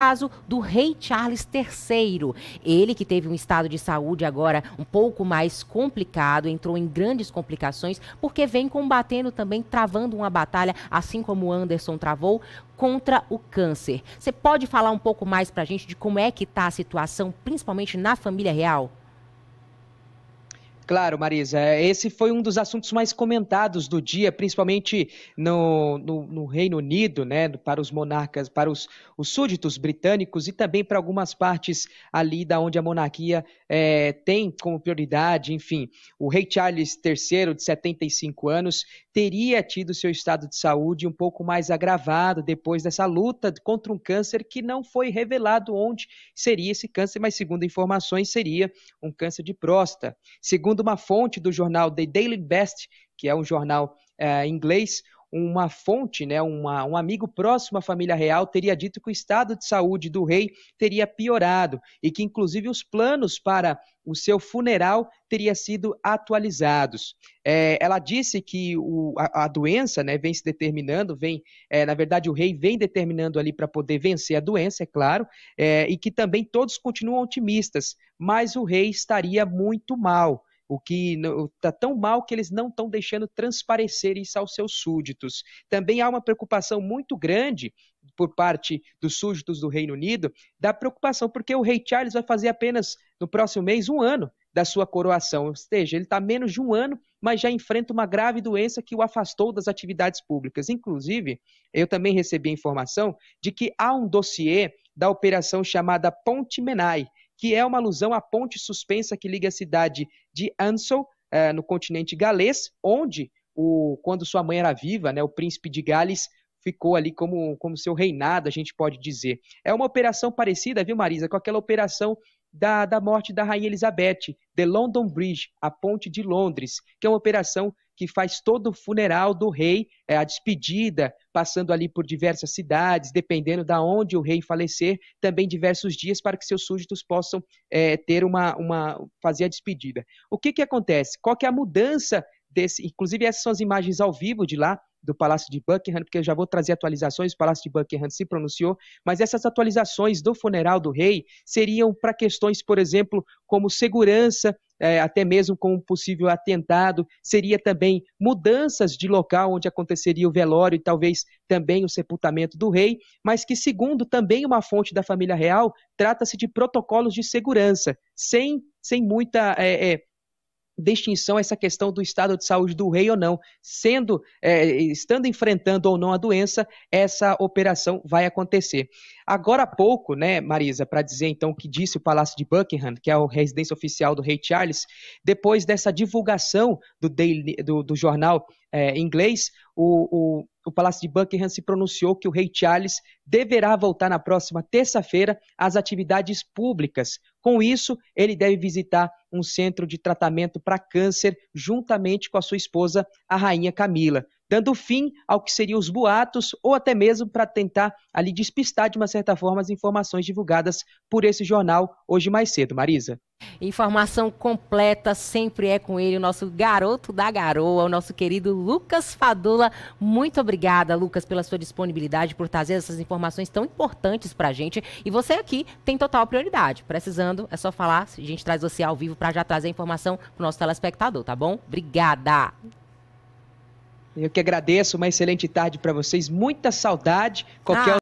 caso do rei Charles III. Ele que teve um estado de saúde agora um pouco mais complicado, entrou em grandes complicações porque vem combatendo também, travando uma batalha, assim como Anderson travou, contra o câncer. Você pode falar um pouco mais para a gente de como é que está a situação, principalmente na família real? Claro, Marisa. É, esse foi um dos assuntos mais comentados do dia, principalmente no, no, no Reino Unido, né, para os monarcas, para os, os, súditos britânicos e também para algumas partes ali da onde a monarquia é, tem como prioridade. Enfim, o rei Charles III, de 75 anos, teria tido seu estado de saúde um pouco mais agravado depois dessa luta contra um câncer que não foi revelado onde seria esse câncer, mas segundo informações seria um câncer de próstata. Segundo segundo uma fonte do jornal The Daily Best, que é um jornal é, inglês, uma fonte, né, uma, um amigo próximo à família real teria dito que o estado de saúde do rei teria piorado e que, inclusive, os planos para o seu funeral teria sido atualizados. É, ela disse que o, a, a, doença né, vem se determinando, vem, é, na verdade, o rei vem determinando ali para poder vencer a doença, é claro, é, e que também todos continuam otimistas, mas o rei estaria muito mal o que está tão mal que eles não estão deixando transparecer isso aos seus súditos. Também há uma preocupação muito grande por parte dos súditos do Reino Unido, da preocupação, porque o rei Charles vai fazer apenas no próximo mês um ano da sua coroação, ou seja, ele está menos de um ano, mas já enfrenta uma grave doença que o afastou das atividades públicas. Inclusive, eu também recebi a informação de que há um dossiê da operação chamada Ponte Menai, que é uma alusão à ponte suspensa que liga a cidade de Ansel, eh, no continente galês, onde, o, quando sua mãe era viva, né, o príncipe de Gales ficou ali como, como seu reinado, a gente pode dizer. É uma operação parecida, viu, Marisa, com aquela operação da, da morte da Rainha Elizabeth, The London Bridge, a Ponte de Londres, que é uma operação que faz todo o funeral do rei, é, a despedida, passando ali por diversas cidades, dependendo da de onde o rei falecer, também diversos dias para que seus súditos possam é, ter uma, uma fazer a despedida. O que que acontece? Qual que é a mudança Desse, inclusive essas são as imagens ao vivo de lá, do Palácio de Buckingham, porque eu já vou trazer atualizações, o Palácio de Buckingham se pronunciou, mas essas atualizações do funeral do rei seriam para questões, por exemplo, como segurança, é, até mesmo com um possível atentado, seria também mudanças de local onde aconteceria o velório e talvez também o sepultamento do rei, mas que, segundo também uma fonte da família real, trata-se de protocolos de segurança, sem, sem muita. É, é, distinção essa questão do estado de saúde do rei ou não, sendo é, estando enfrentando ou não a doença, essa operação vai acontecer. Agora há pouco, né, Marisa, para dizer então o que disse o Palácio de Buckingham, que é a residência oficial do rei Charles, depois dessa divulgação do, daily, do, do jornal é, inglês, o, o, o, Palácio de Buckingham se pronunciou que o rei Charles deverá voltar na próxima terça-feira às atividades públicas. Com isso, ele deve visitar um centro de tratamento para câncer juntamente com a sua esposa, a rainha Camila dando fim ao que seriam os boatos ou até mesmo para tentar ali despistar de uma certa forma as informações divulgadas por esse jornal hoje mais cedo, Marisa. Informação completa sempre é com ele, o nosso garoto da garoa, o nosso querido Lucas Fadula. Muito obrigada, Lucas, pela sua disponibilidade, por trazer essas informações tão importantes para a gente. E você aqui tem total prioridade. Precisando, é só falar, a gente traz você ao vivo para já trazer a informação para o nosso telespectador, tá bom? Obrigada! Eu que agradeço, uma excelente tarde para vocês, muita saudade. Qualquer ah.